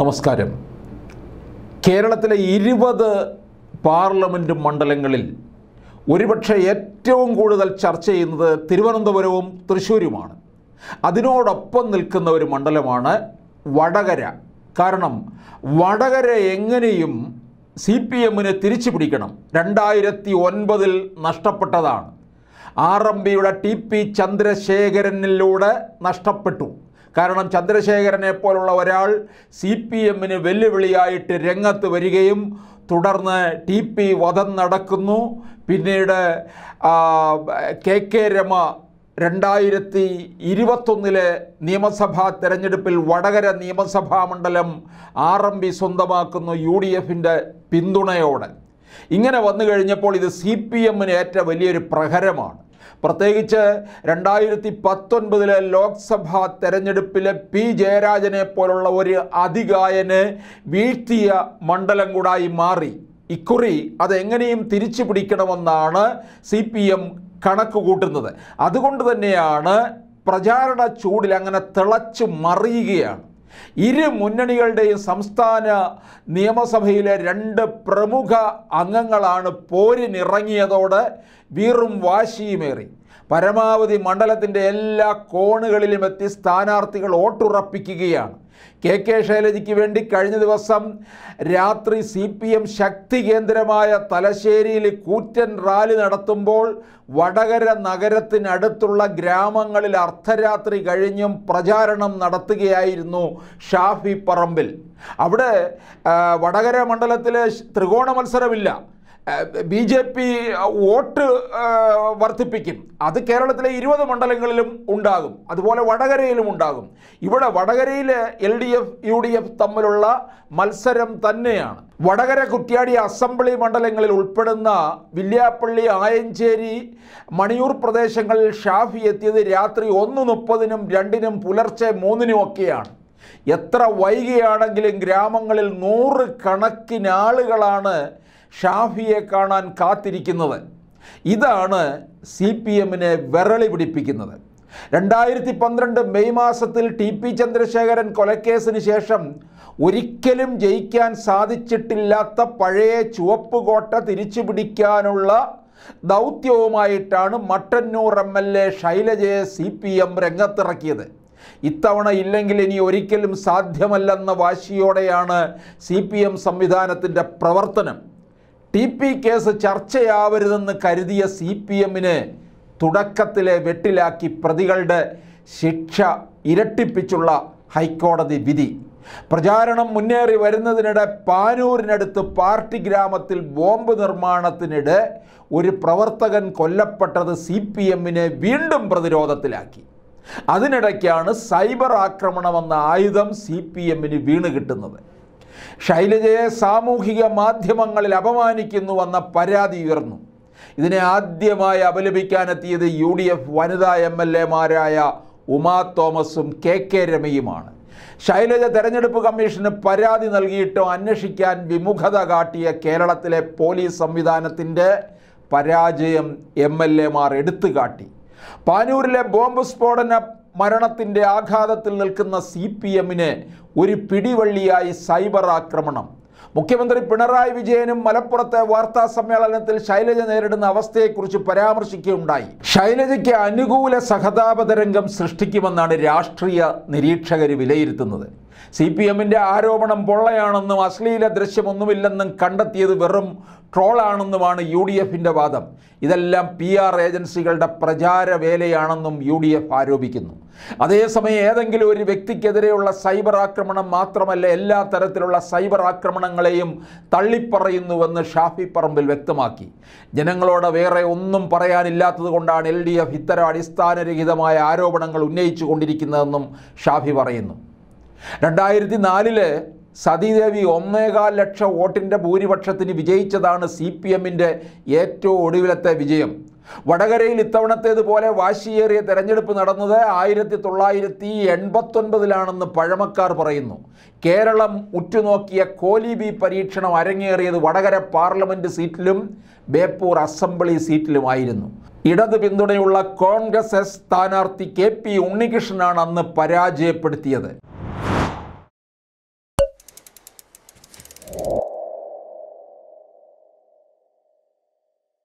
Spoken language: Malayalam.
നമസ്കാരം കേരളത്തിലെ ഇരുപത് പാർലമെൻറ്റ് മണ്ഡലങ്ങളിൽ ഒരുപക്ഷെ ഏറ്റവും കൂടുതൽ ചർച്ച ചെയ്യുന്നത് തിരുവനന്തപുരവും തൃശ്ശൂരുമാണ് അതിനോടൊപ്പം നിൽക്കുന്ന ഒരു മണ്ഡലമാണ് വടകര കാരണം വടകര എങ്ങനെയും സി പി എമ്മിന് തിരിച്ചു പിടിക്കണം രണ്ടായിരത്തി ഒൻപതിൽ നഷ്ടപ്പെട്ടതാണ് ആർ എം ബിയുടെ ടി പി ചന്ദ്രശേഖരനിലൂടെ നഷ്ടപ്പെട്ടു കാരണം ചന്ദ്രശേഖരനെ പോലുള്ള ഒരാൾ സി പി എമ്മിന് വെല്ലുവിളിയായിട്ട് രംഗത്ത് വരികയും തുടർന്ന് ടി പി വധം നടക്കുന്നു പിന്നീട് കെ കെ രമ രണ്ടായിരത്തി ഇരുപത്തൊന്നിലെ നിയമസഭാ തെരഞ്ഞെടുപ്പിൽ വടകര നിയമസഭാ മണ്ഡലം ആർ എം പി സ്വന്തമാക്കുന്നു യു ഡി എഫിൻ്റെ പിന്തുണയോടെ ഇങ്ങനെ വന്നു കഴിഞ്ഞപ്പോൾ ഇത് സി പി എമ്മിന് ഏറ്റ വലിയൊരു പ്രഹരമാണ് പ്രത്യേകിച്ച് രണ്ടായിരത്തി പത്തൊൻപതിലെ ലോക്സഭാ തെരഞ്ഞെടുപ്പിലെ പി ജയരാജനെ പോലുള്ള ഒരു അധികായന് വീഴ്ത്തിയ മണ്ഡലം കൂടായി മാറി ഇക്കുറി അതെങ്ങനെയും തിരിച്ചു പിടിക്കണമെന്നാണ് സി പി എം കണക്ക് കൂട്ടുന്നത് അതുകൊണ്ട് തന്നെയാണ് പ്രചാരണ ചൂടിൽ അങ്ങനെ തിളച്ചു മറിയുകയാണ് ഇരു മുന്നണികളുടെയും സംസ്ഥാന നിയമസഭയിലെ രണ്ട് പ്രമുഖ അംഗങ്ങളാണ് പോരിനിറങ്ങിയതോടെ വീറും വാശിയുമേറി പരമാവധി മണ്ഡലത്തിൻ്റെ എല്ലാ കോണുകളിലും എത്തി സ്ഥാനാർത്ഥികൾ ഓട്ടുറപ്പിക്കുകയാണ് കെ കെ ശൈലജയ്ക്ക് വേണ്ടി കഴിഞ്ഞ ദിവസം രാത്രി സി പി എം ശക്തി കേന്ദ്രമായ തലശ്ശേരിയിൽ കൂറ്റൻ റാലി നടത്തുമ്പോൾ വടകര നഗരത്തിനടുത്തുള്ള ഗ്രാമങ്ങളിൽ അർദ്ധരാത്രി കഴിഞ്ഞും പ്രചാരണം നടത്തുകയായിരുന്നു ഷാഫി പറമ്പിൽ അവിടെ വടകര മണ്ഡലത്തിലെ ത്രികോണ മത്സരമില്ല ബി ജെ പി വോട്ട് വർദ്ധിപ്പിക്കും അത് കേരളത്തിലെ ഇരുപത് മണ്ഡലങ്ങളിലും ഉണ്ടാകും അതുപോലെ വടകരയിലും ഉണ്ടാകും ഇവിടെ വടകരയിൽ L D F U D F തമ്മിലുള്ള മത്സരം തന്നെയാണ് വടകര കുറ്റ്യാടി അസംബ്ലി മണ്ഡലങ്ങളിൽ ഉൾപ്പെടുന്ന വില്യാപ്പള്ളി ആയഞ്ചേരി മണിയൂർ പ്രദേശങ്ങളിൽ ഷാഫി എത്തിയത് രാത്രി ഒന്ന് മുപ്പതിനും രണ്ടിനും പുലർച്ചെ മൂന്നിനുമൊക്കെയാണ് എത്ര വൈകിയാണെങ്കിലും ഗ്രാമങ്ങളിൽ നൂറ് കണക്കിനാളുകളാണ് ഷാഫിയെ കാണാൻ കാത്തിരിക്കുന്നത് ഇതാണ് സി പി എമ്മിനെ വിരളി പിടിപ്പിക്കുന്നത് രണ്ടായിരത്തി പന്ത്രണ്ട് മെയ് മാസത്തിൽ ടി പി ചന്ദ്രശേഖരൻ കൊലക്കേസിന് ശേഷം ഒരിക്കലും ജയിക്കാൻ സാധിച്ചിട്ടില്ലാത്ത പഴയ ചുവപ്പ് കോട്ട തിരിച്ചു പിടിക്കാനുള്ള ദൗത്യവുമായിട്ടാണ് മട്ടന്നൂർ എം എൽ എ ശൈലജയെ സി പി എം രംഗത്തിറക്കിയത് ഇത്തവണ ഇല്ലെങ്കിൽ ഇനി ഒരിക്കലും സാധ്യമല്ലെന്ന വാശിയോടെയാണ് സി പി എം സംവിധാനത്തിൻ്റെ പ്രവർത്തനം ടി പി കേസ് ചർച്ചയാവരുതെന്ന് കരുതിയ സി പി എമ്മിന് തുടക്കത്തിലെ വെട്ടിലാക്കി പ്രതികളുടെ ശിക്ഷ ഇരട്ടിപ്പിച്ചുള്ള ഹൈക്കോടതി വിധി പ്രചാരണം മുന്നേറി വരുന്നതിനിടെ പാനൂരിനടുത്ത് പാർട്ടി ഗ്രാമത്തിൽ ബോംബ് നിർമ്മാണത്തിനിടെ ഒരു പ്രവർത്തകൻ കൊല്ലപ്പെട്ടത് സി പി എമ്മിനെ വീണ്ടും പ്രതിരോധത്തിലാക്കി അതിനിടയ്ക്കാണ് സൈബർ ആക്രമണമെന്ന ആയുധം സി പി എമ്മിന് വീണ് കിട്ടുന്നത് ശൈലജയെ സാമൂഹിക മാധ്യമങ്ങളിൽ വന്ന പരാതി ഉയർന്നു ഇതിനെ ആദ്യമായി അപലപിക്കാനെത്തിയത് യു ഡി എഫ് വനിതാ എം എൽ എമാരായ ഉമാ തോമസും കെ കെ രമയുമാണ് ശൈലജ തെരഞ്ഞെടുപ്പ് കമ്മീഷന് പരാതി നൽകിയിട്ടോ അന്വേഷിക്കാൻ വിമുഖത കാട്ടിയ കേരളത്തിലെ പോലീസ് സംവിധാനത്തിൻ്റെ പരാജയം എം എൽ എമാർ എടുത്തു കാട്ടി പാനൂരിലെ ബോംബ് സ്ഫോടന മരണത്തിൻ്റെ ആഘാതത്തിൽ നിൽക്കുന്ന സി പി എമ്മിന് ഒരു പിടിവള്ളിയായി സൈബർ ആക്രമണം മുഖ്യമന്ത്രി പിണറായി വിജയനും മലപ്പുറത്തെ വാർത്താ സമ്മേളനത്തിൽ ശൈലജ നേരിടുന്ന അവസ്ഥയെക്കുറിച്ച് പരാമർശിക്കുകയുണ്ടായി ശൈലജയ്ക്ക് അനുകൂല സഹതാപതരംഗം സൃഷ്ടിക്കുമെന്നാണ് രാഷ്ട്രീയ നിരീക്ഷകർ വിലയിരുത്തുന്നത് സി പി എമ്മിൻ്റെ ആരോപണം പൊള്ളയാണെന്നും അശ്ലീല ദൃശ്യമൊന്നുമില്ലെന്നും കണ്ടെത്തിയത് വെറും ട്രോളാണെന്നുമാണ് യു ഡി എഫിൻ്റെ വാദം ഇതെല്ലാം പി ആർ ഏജൻസികളുടെ പ്രചാരവേലയാണെന്നും യു ഡി എഫ് ആരോപിക്കുന്നു അതേസമയം ഏതെങ്കിലും ഒരു വ്യക്തിക്കെതിരെയുള്ള സൈബർ ആക്രമണം മാത്രമല്ല എല്ലാ തരത്തിലുള്ള സൈബർ ആക്രമണങ്ങളെയും തള്ളിപ്പറയുന്നുവെന്ന് ഷാഫി പറമ്പിൽ വ്യക്തമാക്കി ജനങ്ങളോട് വേറെ ഒന്നും പറയാനില്ലാത്തത് കൊണ്ടാണ് എൽ ഡി എഫ് ഇത്തരം അടിസ്ഥാനരഹിതമായ ആരോപണങ്ങൾ ഉന്നയിച്ചു കൊണ്ടിരിക്കുന്നതെന്നും ഷാഫി പറയുന്നു രണ്ടായിരത്തി നാലില് സതീദേവി ഒന്നേകാൽ ലക്ഷം വോട്ടിൻ്റെ ഭൂരിപക്ഷത്തിന് വിജയിച്ചതാണ് സി പി എമ്മിൻ്റെ ഏറ്റവും ഒടുവിലത്തെ വിജയം വടകരയിൽ ഇത്തവണത്തേതുപോലെ വാശിയേറിയ തെരഞ്ഞെടുപ്പ് നടന്നത് ആയിരത്തി തൊള്ളായിരത്തി എൺപത്തൊൻപതിലാണെന്ന് പഴമക്കാർ പറയുന്നു കേരളം ഉറ്റുനോക്കിയ കോലിബി പരീക്ഷണം അരങ്ങേറിയത് വടകര പാർലമെന്റ് സീറ്റിലും ബേപ്പൂർ അസംബ്ലി സീറ്റിലുമായിരുന്നു ഇടത് പിന്തുണയുള്ള കോൺഗ്രസ് എസ് സ്ഥാനാർത്ഥി കെ പി ഉണ്ണികൃഷ്ണനാണ് അന്ന് പരാജയപ്പെടുത്തിയത്